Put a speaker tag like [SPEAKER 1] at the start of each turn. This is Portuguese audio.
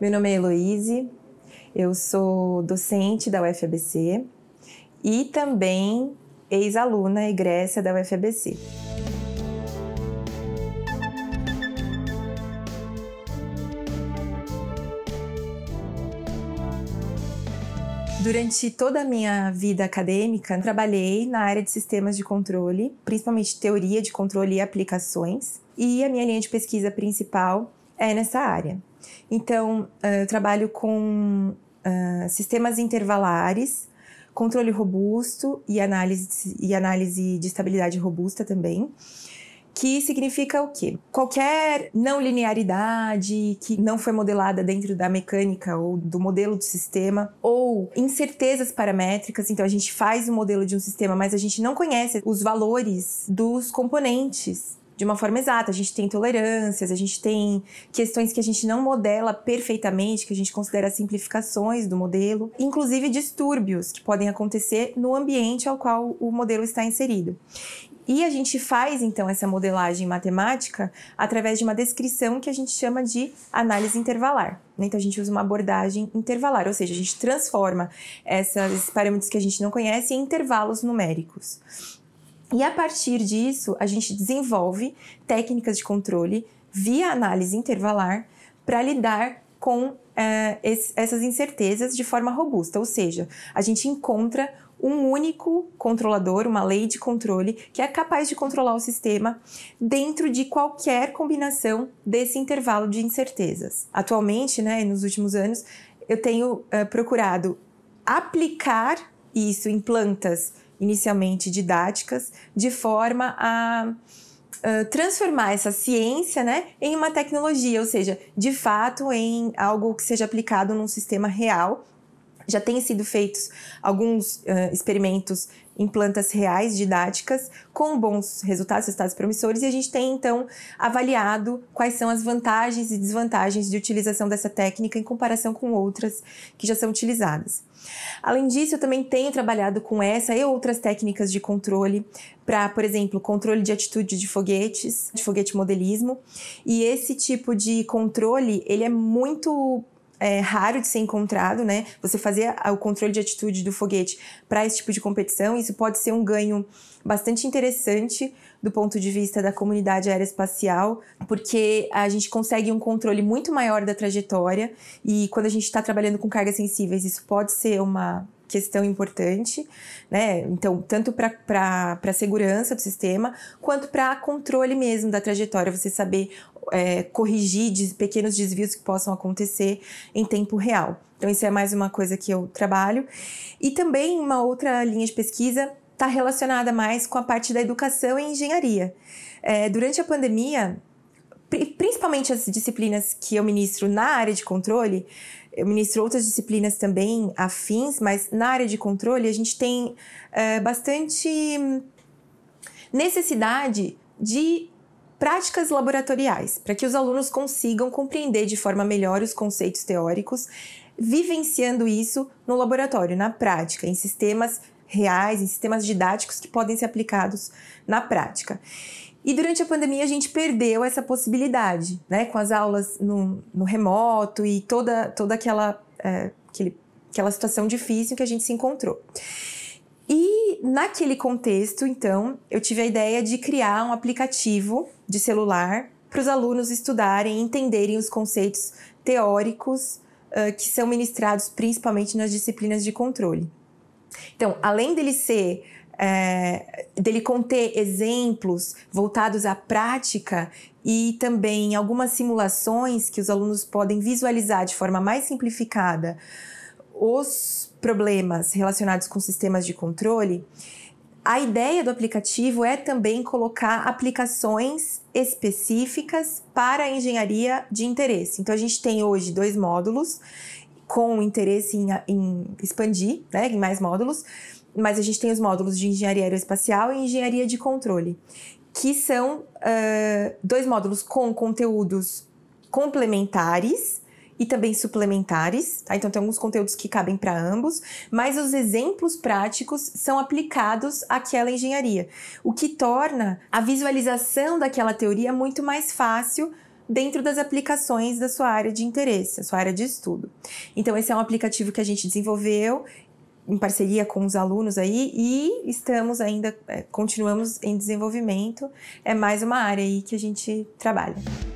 [SPEAKER 1] Meu nome é Heloise, eu sou docente da UFABC e também ex-aluna egressa da UFABC. Durante toda a minha vida acadêmica, trabalhei na área de sistemas de controle, principalmente teoria de controle e aplicações, e a minha linha de pesquisa principal é nessa área. Então, ah, eu trabalho com uh, sistemas intervalares, controle robusto e análise, e análise de estabilidade robusta também. Que significa o quê? Qualquer não linearidade que não foi modelada dentro da mecânica ou do modelo do sistema, ou incertezas paramétricas. Então, a gente faz o modelo de um sistema, mas a gente não conhece os valores dos componentes de uma forma exata. A gente tem tolerâncias, a gente tem questões que a gente não modela perfeitamente, que a gente considera simplificações do modelo, inclusive distúrbios que podem acontecer no ambiente ao qual o modelo está inserido. E a gente faz então essa modelagem matemática através de uma descrição que a gente chama de análise intervalar. Né? Então a gente usa uma abordagem intervalar, ou seja, a gente transforma esses parâmetros que a gente não conhece em intervalos numéricos. E a partir disso, a gente desenvolve técnicas de controle via análise intervalar para lidar com é, essas incertezas de forma robusta, ou seja, a gente encontra um único controlador, uma lei de controle que é capaz de controlar o sistema dentro de qualquer combinação desse intervalo de incertezas. Atualmente, né, nos últimos anos, eu tenho eh, procurado aplicar isso em plantas inicialmente didáticas, de forma a ah, transformar essa ciência né, em uma tecnologia, ou seja, de fato em algo que seja aplicado num sistema real já têm sido feitos alguns uh, experimentos em plantas reais didáticas com bons resultados, resultados promissores, e a gente tem então avaliado quais são as vantagens e desvantagens de utilização dessa técnica em comparação com outras que já são utilizadas. Além disso, eu também tenho trabalhado com essa e outras técnicas de controle para, por exemplo, controle de atitude de foguetes, de foguete modelismo, e esse tipo de controle, ele é muito é, raro de ser encontrado, né? Você fazer o controle de atitude do foguete para esse tipo de competição, isso pode ser um ganho bastante interessante do ponto de vista da comunidade aeroespacial, porque a gente consegue um controle muito maior da trajetória e quando a gente está trabalhando com cargas sensíveis, isso pode ser uma questão importante, né? Então, tanto para a segurança do sistema, quanto para controle mesmo da trajetória, você saber é, corrigir de pequenos desvios que possam acontecer em tempo real. Então, isso é mais uma coisa que eu trabalho. E também uma outra linha de pesquisa está relacionada mais com a parte da educação e engenharia. É, durante a pandemia, principalmente as disciplinas que eu ministro na área de controle, eu ministro outras disciplinas também afins, mas na área de controle a gente tem é, bastante hum, necessidade de práticas laboratoriais, para que os alunos consigam compreender de forma melhor os conceitos teóricos, vivenciando isso no laboratório, na prática, em sistemas reais, em sistemas didáticos que podem ser aplicados na prática. E durante a pandemia a gente perdeu essa possibilidade, né? Com as aulas no, no remoto e toda, toda aquela, é, aquele, aquela situação difícil que a gente se encontrou. E naquele contexto, então, eu tive a ideia de criar um aplicativo de celular para os alunos estudarem e entenderem os conceitos teóricos uh, que são ministrados principalmente nas disciplinas de controle. Então, além dele ser é, dele conter exemplos voltados à prática e também algumas simulações que os alunos podem visualizar de forma mais simplificada os problemas relacionados com sistemas de controle. A ideia do aplicativo é também colocar aplicações específicas para a engenharia de interesse. Então, a gente tem hoje dois módulos com interesse em, em expandir, né, em mais módulos, mas a gente tem os módulos de engenharia aeroespacial e engenharia de controle, que são uh, dois módulos com conteúdos complementares e também suplementares, tá? Então tem alguns conteúdos que cabem para ambos, mas os exemplos práticos são aplicados àquela engenharia, o que torna a visualização daquela teoria muito mais fácil dentro das aplicações da sua área de interesse, da sua área de estudo. Então, esse é um aplicativo que a gente desenvolveu em parceria com os alunos aí e estamos ainda, é, continuamos em desenvolvimento. É mais uma área aí que a gente trabalha.